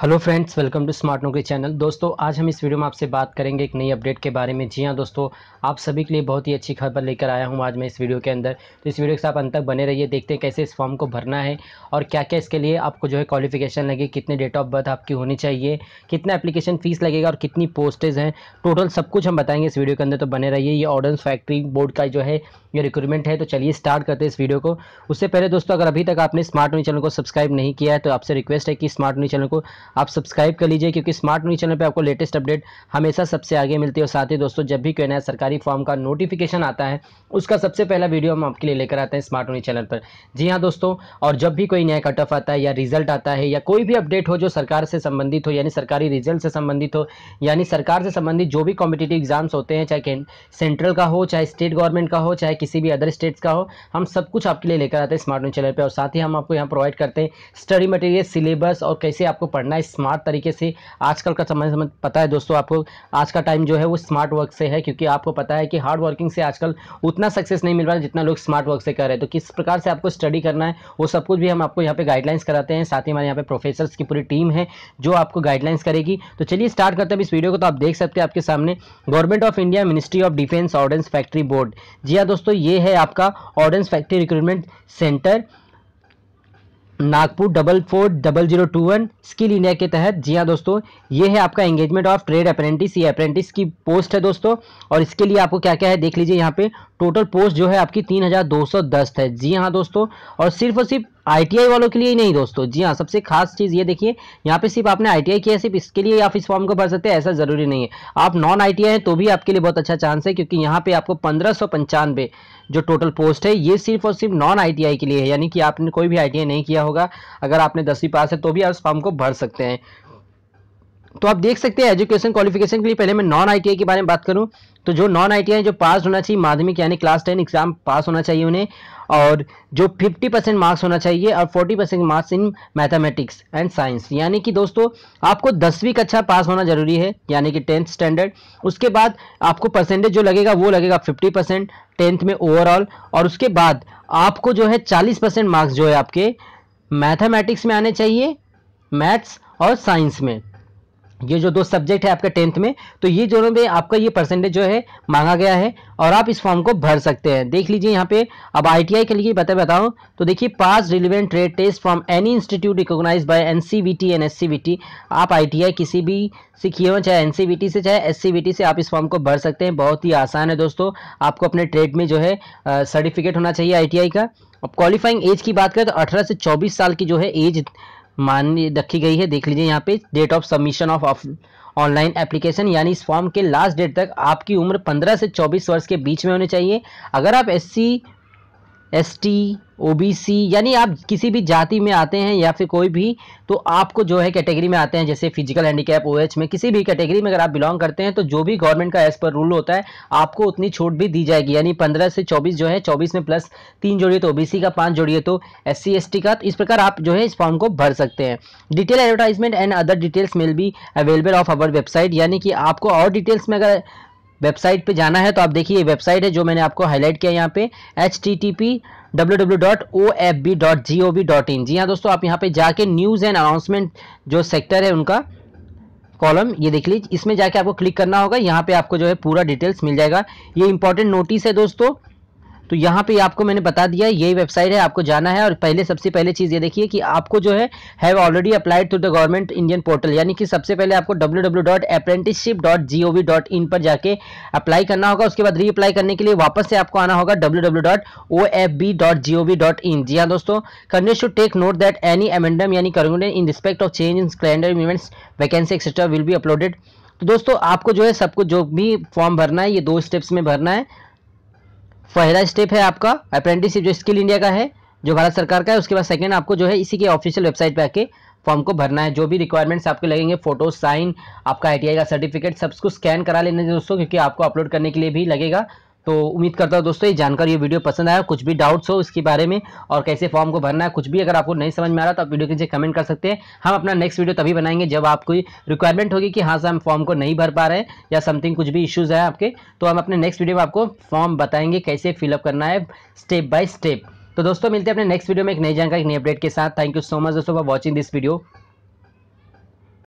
hello friends welcome to smart Naukri channel दोस्तों आज हम इस वीडियो में आपसे बात करेंगे एक नई अपडेट के बारे में जी हाँ दोस्तों आप सभी के लिए बहुत ही अच्छी खबर लेकर आया हूँ आज मैं इस वीडियो के अंदर तो इस वीडियो के साथ अंत तक बने रहिए है, देखते हैं कैसे इस फॉर्म को भरना है और क्या क्या इसके लिए आपको जो है क्वालिफिकेशन लगे कितने डेट ऑफ बर्थ आपकी होनी चाहिए कितना एप्लीकेशन फ़ीस लगेगा और कितनी पोस्टेज हैं टोटल सब कुछ हम बताएंगे इस वीडियो के अंदर तो बने रहिए ये ऑर्डर्स फैक्ट्री बोर्ड का जो है ये रिक्रूटमेंट है तो चलिए स्टार्ट करते हैं इस वीडियो को उससे पहले दोस्तों अगर अभी तक आपने स्मार्ट न्यूज चैनल को सब्सक्राइब नहीं किया है तो आपसे रिक्वेस्ट है कि स्मार्ट न्यूज चैनल को आप सब्सक्राइब कर लीजिए क्योंकि स्मार्ट न्यूज चैनल पर आपको लेटेस्ट अपडेट हमेशा सबसे आगे मिलती है और साथ ही दोस्तों जब भी कोई नया सरकारी फॉर्म का नोटिफिकेशन आता है उसका सबसे पहला वीडियो हम आपके लिए लेकर आते हैं स्मार्ट न्यूज चैनल पर जी हाँ दोस्तों और जब भी कोई नया कट ऑफ आता है या रिजल्ट आता है या कोई भी अपडेट हो जो सरकार से संबंधित हो यानी सरकारी रिजल्ट से संबंधित हो यानी सरकार से संबंधित जो भी कॉम्पिटेटिव एग्जाम्स होते हैं चाहे सेंट्रल का हो चाहे स्टेट गवर्नमेंट का हो चाहे किसी भी अदर स्टेट्स का हो हम सब कुछ आपके लिए लेकर आते हैं स्मार्ट न्यूज चैनल पर और साथ ही हम आपको यहाँ प्रोवाइड करते हैं स्टडी मटेरियल सिलेबस और कैसे आपको पढ़ना है स्मार्ट तरीके से आजकल का समय समय पता है दोस्तों आपको आज का टाइम जो है वो स्मार्ट वर्क से है क्योंकि आपको पता है कि हार्ड वर्किंग से आजकल उतना सक्सेस नहीं मिल रहा जितना लोग स्मार्ट वर्क से कर रहे हैं तो किस प्रकार से आपको स्टडी करना है वो सब कुछ भी हम आपको यहाँ पे गाइडलाइंस कराते हैं साथ ही हमारे यहाँ पे प्रोफेसर्स की पूरी टीम है जो आपको गाइडलाइंस करेगी तो चलिए स्टार्ट करते हैं इस वीडियो को तो आप देख सकते हैं आपके सामने government of India ministry of defence ordnance factory board जी हाँ दोस्तों ये है आपका ordnance factory recruitment centre Nagpur double four double zero two one skill India के तहत जी हाँ दोस्तों ये है आपका एंगेजमेंट ऑफ ट्रेड अप्रेंटिस ये अप्रेंटिस की पोस्ट है दोस्तों और इसके लिए आपको क्या क्या है देख लीजिए यहाँ पे टोटल पोस्ट जो है आपकी तीन हज़ार दो सौ दस है जी हाँ दोस्तों और सिर्फ और सिर्फ आईटीआई वालों के लिए ही नहीं दोस्तों जी हाँ सबसे खास चीज़ ये देखिए यहाँ पे सिर्फ आपने आईटीआई किया है सिर्फ इसके लिए आप इस फॉर्म को भर सकते हैं ऐसा ज़रूरी नहीं है आप नॉन आईटीआई हैं तो भी आपके लिए बहुत अच्छा चांस है क्योंकि यहाँ पे आपको पंद्रह जो टोटल पोस्ट है ये सिर्फ और सिर्फ नॉन आई के लिए है यानी कि आपने कोई भी आई नहीं किया होगा अगर आपने दसवीं पास है तो भी आप इस फॉर्म को भर सकते हैं तो आप देख सकते हैं एजुकेशन क्वालिफिकेशन के लिए पहले मैं नॉन आईटीआई के बारे में बात करूं तो जो नॉन आईटीआई जो पास होना चाहिए माध्यमिक यानी क्लास टेन एग्जाम पास होना चाहिए उन्हें और जो 50 परसेंट मार्क्स होना चाहिए और 40 percent marks in mathematics and science यानी कि दोस्तों आपको दसवीं कक्षा पास होना जरूरी है यानी कि टेंथ स्टैंडर्ड उसके बाद आपको परसेंटेज जो लगेगा वो लगेगा 50 परसेंट टेंथ में ओवरऑल और उसके बाद आपको जो है 40 परसेंट मार्क्स जो है आपके मैथमेटिक्स में आने चाहिए मैथ्स और साइंस में ये जो दो सब्जेक्ट है आपका टेंथ में तो ये दोनों में आपका ये परसेंटेज जो है मांगा गया है और आप इस फॉर्म को भर सकते हैं देख लीजिए यहाँ पे अब आईटीआई के लिए बता बताऊँ तो देखिए pass relevant trade test from any institute recognise by NCVT and SCVT आप आईटीआई किसी भी से किए हो चाहे एन से चाहे एस से आप इस फॉर्म को भर सकते हैं बहुत ही आसान है दोस्तों आपको अपने ट्रेड में जो है सर्टिफिकेट होना चाहिए आई का अब क्वालिफाइंग एज की बात करें तो अठारह से चौबीस साल की जो है एज मान रखी गई है देख लीजिए यहाँ पे date of submission of online application यानी इस फॉर्म के लास्ट डेट तक आपकी उम्र 15 से 24 वर्ष के बीच में होनी चाहिए अगर आप एस एसटी ओबीसी यानी आप किसी भी जाति में आते हैं या फिर कोई भी तो आपको जो है कैटेगरी में आते हैं जैसे फिजिकल हैंडीकैप ओएच में किसी भी कैटेगरी में अगर आप बिलोंग करते हैं तो जो भी गवर्नमेंट का एज पर रूल होता है आपको उतनी छूट भी दी जाएगी यानी पंद्रह से चौबीस जो है चौबीस में प्लस तीन जोड़िए तो ओ का पाँच जोड़िए तो एस सी का तो इस प्रकार आप जो है इस फॉर्म को भर सकते हैं detail advertisement and other details मिल भी अवेलेबल ऑफ अवर वेबसाइट यानी कि आपको और डिटेल्स में अगर वेबसाइट पे जाना है तो आप देखिए ये वेबसाइट है जो मैंने आपको हाईलाइट किया यहाँ पे H T T P W W dot O F B dot G O V dot in जी हाँ दोस्तों आप यहाँ पे जाके न्यूज़ एंड अनाउंसमेंट जो सेक्टर है उनका कॉलम ये देख लीजिए इसमें जाके आपको क्लिक करना होगा यहाँ पे आपको जो है पूरा डिटेल्स मिल जाएगा ये इंपॉर्टेंट नोटिस है दोस्तों तो यहाँ पे आपको मैंने बता दिया यही वेबसाइट है आपको जाना है और पहले सबसे पहले चीज़ ये देखिए कि आपको जो है have already applied to the government Indian portal यानी कि सबसे पहले आपको www.apprenticeship.gov.in पर जाके अप्लाई करना होगा उसके बाद रीअप्लाई करने के लिए वापस से आपको आना होगा डॉट जी हाँ दोस्तों country should take note that any amendment यानी करूंगे in respect of change in calendar events vacancy etcetera will be uploaded तो दोस्तों आपको जो है सबको जो भी फॉर्म भरना है ये दो स्टेप्स में भरना है पहला स्टेप है आपका अप्रेंटिसशिप जो स्किल इंडिया का है जो भारत सरकार का है उसके बाद सेकेंड आपको जो है इसी के ऑफिशियल वेबसाइट पर आके फॉर्म को भरना है जो भी रिक्वायरमेंट्स आपके लगेंगे फोटो साइन आपका आई का सर्टिफिकेट सब कुछ स्कैन करा लेने दोस्तों क्योंकि आपको अपलोड करने के लिए भी लगेगा तो उम्मीद करता हूँ दोस्तों ये जानकर ये वीडियो पसंद आया कुछ भी डाउट्स हो इसके बारे में और कैसे फॉर्म को भरना है कुछ भी अगर आपको नहीं समझ में आ रहा तो आप वीडियो के नीचे कमेंट कर सकते हैं हम अपना नेक्स्ट वीडियो तभी बनाएंगे जब कोई रिक्वायरमेंट होगी कि हाँ सर हम फॉर्म को नहीं भर पा रहे हैं या समथिंग कुछ भी इशूज़ है आपके तो हम अपने नेक्स्ट वीडियो में आपको फॉर्म बताएंगे कैसे फिलअप करना है स्टेप बाय स्टेप तो दोस्तों मिलते हैं अपने नेक्स्ट वीडियो में एक नई जानकारी एक नई अपडेट के साथ थैंक यू सो मच दोस्तों फॉर वॉचिंग दिस वीडियो